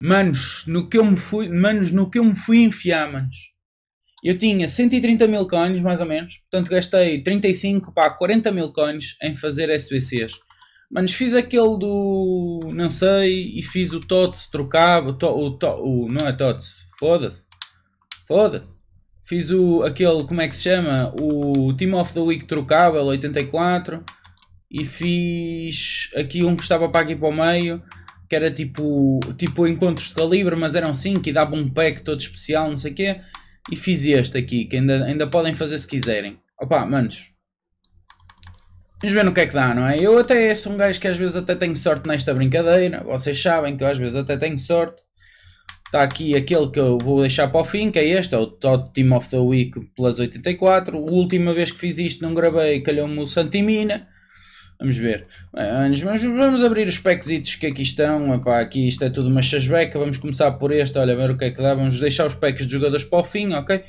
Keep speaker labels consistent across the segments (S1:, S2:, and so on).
S1: Manos, no que eu me fui, manos, no que eu me fui enfiar, manos. Eu tinha 130 mil coins, mais ou menos. Portanto, gastei 35 para 40 mil coins em fazer SBCs. Manos, fiz aquele do. Não sei. E fiz o TOTS trocava. O, o, o não é TOTS. Foda-se. Foda-se. Fiz o, aquele, como é que se chama? O Team of the Week trocável, 84. E fiz aqui um que estava para aqui para o meio que era tipo, tipo encontros de calibre, mas eram 5 e dava um pack todo especial, não sei o quê. E fiz este aqui, que ainda, ainda podem fazer se quiserem. Opa, manos. Vamos ver no que é que dá, não é? Eu até sou um gajo que às vezes até tenho sorte nesta brincadeira. Vocês sabem que eu às vezes até tenho sorte. Está aqui aquele que eu vou deixar para o fim, que é este, é o Top Team of the Week pelas 84. A última vez que fiz isto não gravei, calhou-me o Santimina. Vamos ver. Antes, vamos abrir os packsitos que aqui é estão. É? Epá, aqui isto é tudo uma chasbeca. Vamos começar por este. Olha, ver o que é que dá. Vamos deixar os packs de jogadores para o fim, ok?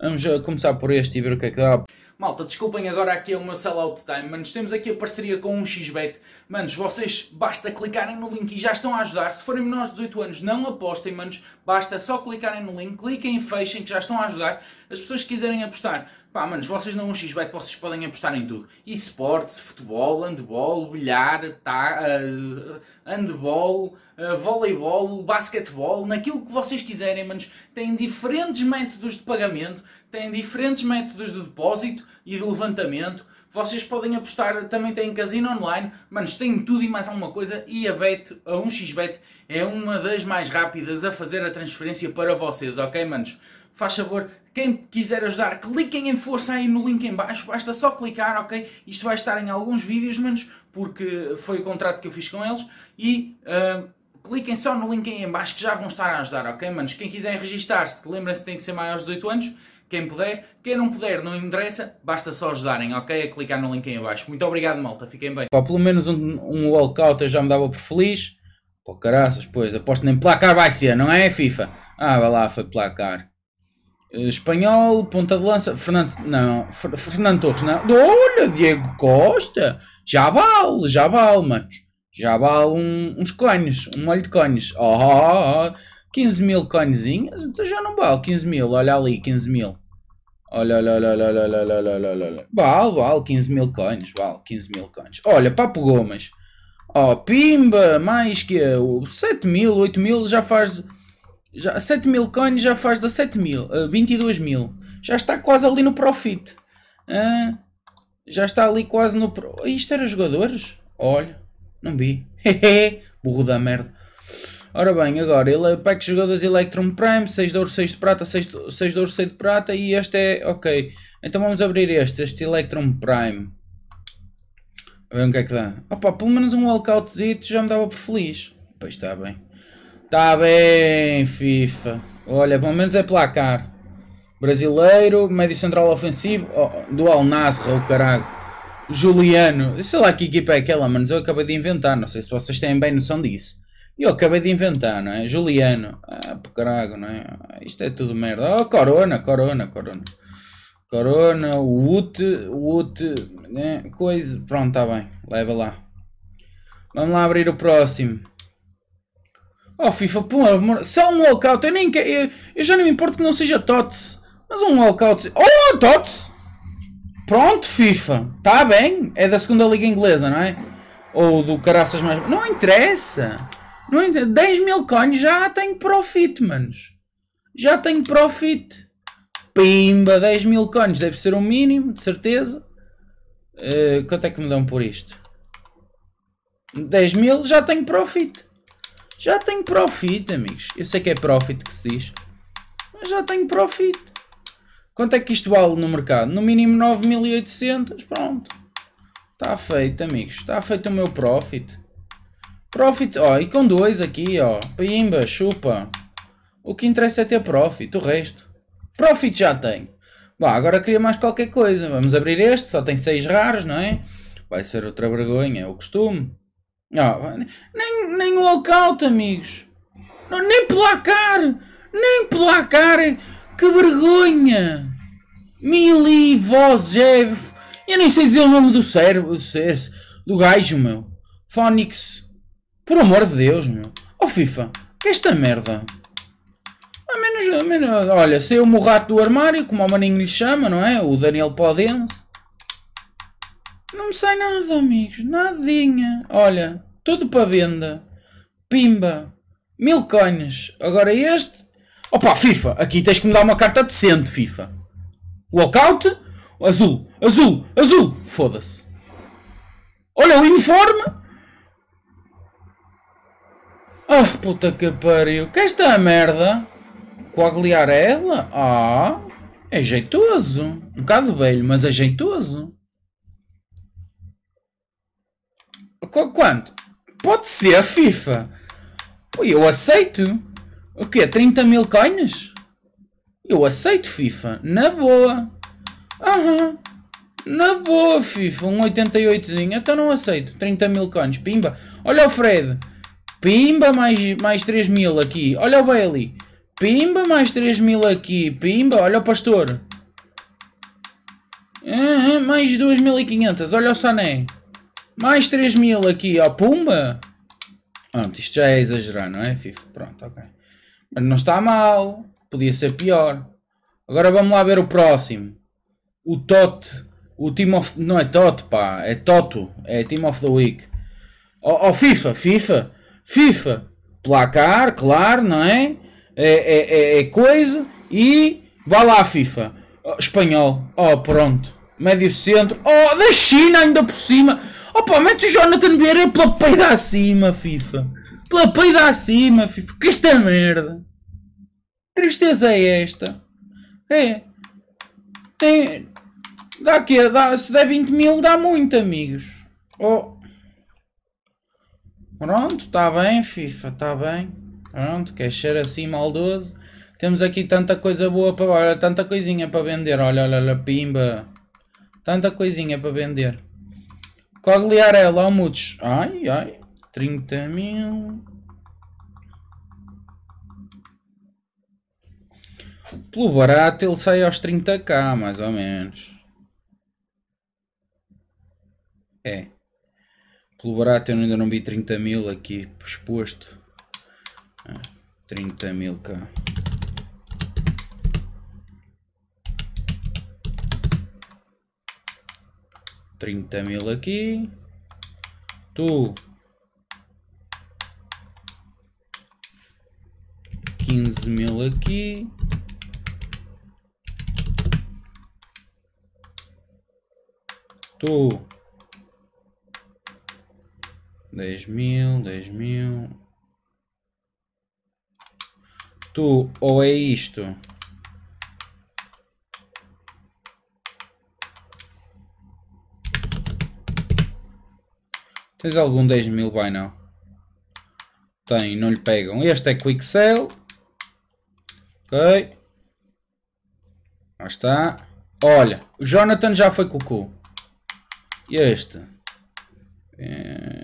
S1: Vamos eh, começar por este e ver o que é que dá. Malta, desculpem agora aqui é o meu sellout time, manos, temos aqui a parceria com um xbet. Manos, vocês basta clicarem no link e já estão a ajudar. Se forem menores de 18 anos, não apostem, manos, basta só clicarem no link, cliquem e fechem que já estão a ajudar. As pessoas que quiserem apostar Pá, manos, vocês não um X-Bet, vocês podem apostar em tudo. Esportes, futebol, handball, bilhar, tá, uh, eh, handball, uh, eh, voleibol, basquetebol, naquilo que vocês quiserem, manos. Têm diferentes métodos de pagamento, têm diferentes métodos de depósito e de levantamento. Vocês podem apostar, também têm casino online, mas têm tudo e mais alguma coisa e a Bet, a 1xBet, é uma das mais rápidas a fazer a transferência para vocês, ok, manos? Faz favor, quem quiser ajudar, cliquem em força aí no link em baixo, basta só clicar, ok? Isto vai estar em alguns vídeos, manos, porque foi o contrato que eu fiz com eles e... Uh, cliquem só no link aí em baixo que já vão estar a ajudar, ok, manos? Quem quiser registar-se, lembrem-se que tem que ser maior de 18 anos quem puder. Quem não puder, não interessa, basta só ajudarem, ok? A clicar no link aí baixo. Muito obrigado, malta, fiquem bem. Pá, pelo menos um, um walkout eu já me dava por feliz. Pô, caraças, pois, aposto nem placar vai ser, não é, FIFA? Ah, vai lá, foi placar. Eh, espanhol, ponta de lança, Fernando, não, Fernando Torres, não. Olha, Diego Costa, já vale, já vale, manos. Já vale um, uns cones, um molho de cones. Oh, oh, oh. 15 mil conezinhas, então já não vale 15 mil, olha ali, 15 mil. Olha, olha, olha, olha, olha, olha, olha, olha, olha. Vale, vale, 15 mil coins, vale, 15 mil coins. Olha, papo gomas. oh, pimba, mais que 7 mil, 8 mil já faz... Já, 7 mil coins já faz 17 mil, uh, eh, 22 mil. Já está quase ali no profit. Uh, já está ali quase no... Pro... Isto era jogadores? Olha, não vi. Burro da merda. Ora bem, agora ele é o pack de jogadores Electrum Prime, 6 de ouro, 6 de prata, 6 de, 6 de ouro, 6 de prata e este é ok. Então vamos abrir este, este Electrum Prime. A ver o que é que dá. Opa, pelo menos um walkoutzito já me dava por feliz. Pois está bem. Está bem, FIFA. Olha, pelo menos é placar. Brasileiro, médio central ofensivo, oh, do o caralho. Juliano, sei lá que equipa é aquela, mas eu acabei de inventar, não sei se vocês têm bem noção disso. Eu acabei de inventar, não é? Juliano. Ah, carago, não é? Isto é tudo merda. Oh, Corona, Corona, Corona. Corona, ut Woot, né? coisa. Pronto, está bem. Leva lá. Vamos lá abrir o próximo. Oh, FIFA, pô, amor. Só um walkout. Eu, nem quero. eu, eu já não me importo que não seja TOTS. Mas um walkout. Oh, TOTS! Pronto, FIFA. Está bem. É da segunda Liga Inglesa, não é? Ou do caraças mais. Não interessa. 10 mil coins já tenho profit, manos. Já tenho profit. Pimba, 10 mil coins. Deve ser o um mínimo, de certeza. Uh, quanto é que me dão por isto? 10 mil, já tenho profit. Já tenho profit, amigos. Eu sei que é profit que se diz. Mas já tenho profit. Quanto é que isto vale no mercado? No mínimo 9.800. Pronto. Está feito, amigos. Está feito o meu profit. Profit, ó, e com dois aqui, ó. Pimba, chupa. O que interessa é ter profit, o resto. Profit já tem. Bom, agora queria mais qualquer coisa. Vamos abrir este, só tem seis raros, não é? Vai ser outra vergonha, é o costume. Ó, nem, nem walkout, amigos. Não, nem placar. Nem placar. Que vergonha. Mili, é... Eu nem sei dizer o nome do servo, do gajo, meu. Phonics. Por amor de Deus, meu. Oh FIFA, que é esta merda? A menos, a menos. Olha, saiu-me o rato do armário, como o maninho lhe chama, não é? O Daniel Podense. Não me sai nada, amigos. Nadinha. Olha, tudo para venda. Pimba. Mil cones. Agora este. Opa, FIFA, aqui tens que me dar uma carta decente, FIFA. Walkout? Azul, azul, azul. Foda-se. Olha o uniforme. Ah, puta que pariu. Que esta merda? é ela? Ah, é jeitoso. Um bocado velho, mas é jeitoso. Qu quanto? Pode ser, a FIFA. Pô, eu aceito. O quê? 30 mil coins? Eu aceito, FIFA. Na boa. Aham. Na boa, FIFA. Um 88zinho. Então não aceito. 30 mil coins. Pimba. Olha o Fred. Pimba, mais, mais 3 mil aqui. Olha o Bailey. Pimba, mais 3 mil aqui. Pimba, olha o Pastor. Ah, ah mais 2.500. Olha o Sané. Mais 3 mil aqui. Ó, Pumba. Pronto, isto já é exagerar, não é, FIFA? Pronto, ok. Mas não está mal. Podia ser pior. Agora vamos lá ver o próximo. O Tot. O Team of... Não é Tot, pá. É Toto. É Team of the Week. Ó, oh, oh, FIFA. FIFA. FIFA, placar, claro, não é? é? É, é, é coisa. E vá lá, FIFA. Oh, espanhol. Oh, pronto. Médio centro. Oh, da China ainda por cima. ó oh, mete o Jonathan Vieira pela peida acima, FIFA. Pela peida acima, FIFA. Que esta merda. Tristeza é esta. É. Tem. É. Dá quê? Dá, se der 20 mil, dá muito, amigos. Oh. Pronto, está bem, FIFA, está bem. Pronto, quer ser assim maldoso. Temos aqui tanta coisa boa para. Olha, tanta coisinha para vender. Olha, olha, olha, pimba. Tanta coisinha para vender. ao almudos. Ai, ai. 30 mil. Pelo barato ele sai aos 30k, mais ou menos. É. Pelo barato eu ainda não vi 30 mil aqui exposto. 30 ah, mil cá. Trinta mil aqui. Tu. Quinze mil aqui. Tu dez mil, dez mil. Tu ou é isto? Tens algum 10 mil by now? Tem, não lhe pegam. Este é quick sell. Ok. Lá está. Olha, o Jonathan já foi cucu. Este. É,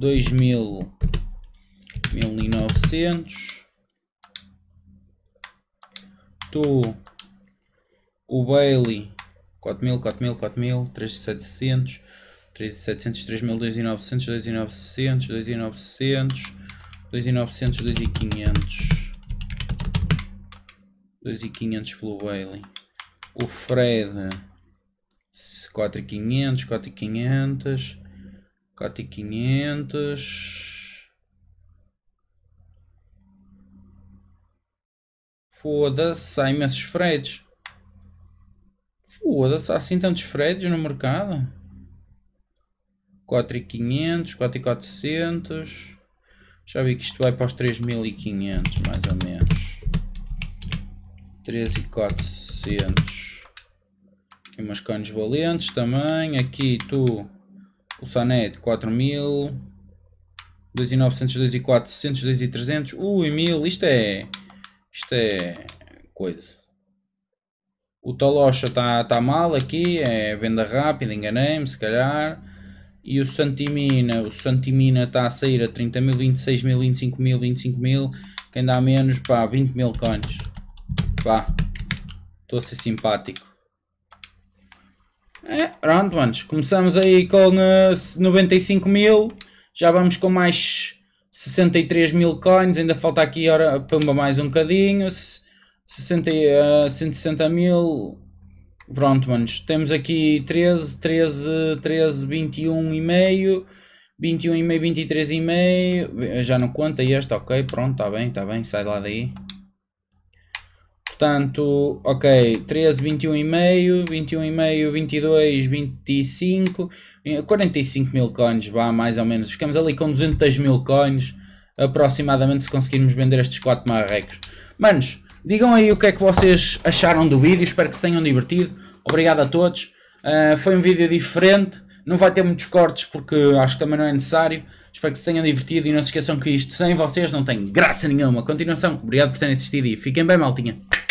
S1: e 1900. Tu, o Bailey, 4000, 4000, 4000, 3700, 3700, novecentos dois 2900, 2900, 2900, 2500. 2500 pelo Bailey. O Fred, 4500, 4500. Cati 500. Foda-se, há imensos fretes. Foda-se, há assim tantos fretes no mercado. 4,500, 4,400. Já vi que isto vai para os 3,500 mais ou menos. 13,400. Aqui umas cones valentes também. Aqui tu o Sonet 4000. 2900, 2400, 2300. Ui, 1000. Isto é. Isto é. Coisa. O Tolocha está tá mal aqui. É venda rápida. Enganei-me, se calhar. E o Santimina. O Santimina está a sair a 30 mil, 26 mil, 25 mil, 25 mil. Quem dá menos, pá, 20 mil cones. Pá. Estou a ser simpático. É, pronto, manos. Começamos aí com uh, eh, 95 mil. Já vamos com mais 63 mil coins. Ainda falta aqui ora, pumba, mais um bocadinho. 60, uh, 160 mil. Pronto, manos. Temos aqui 13, 13, 13, 21 e meio. 21 e meio, 23 e meio. Já não conta este, ok. Pronto, está bem, está bem. Sai lá daí. Portanto, ok, 13, 21,5, 21,5, 22, 25, 45 mil coins, vá, mais ou menos. Ficamos ali com 200 mil coins, aproximadamente, se conseguirmos vender estes 4 marrecos. Manos, digam aí o que é que vocês acharam do vídeo, espero que se tenham divertido. Obrigado a todos. Uh, foi um vídeo diferente, não vai ter muitos cortes porque acho que também não é necessário. Espero que se tenham divertido e não se esqueçam que isto sem vocês não tem graça nenhuma. Continuação, obrigado por terem assistido e fiquem bem, maltinha.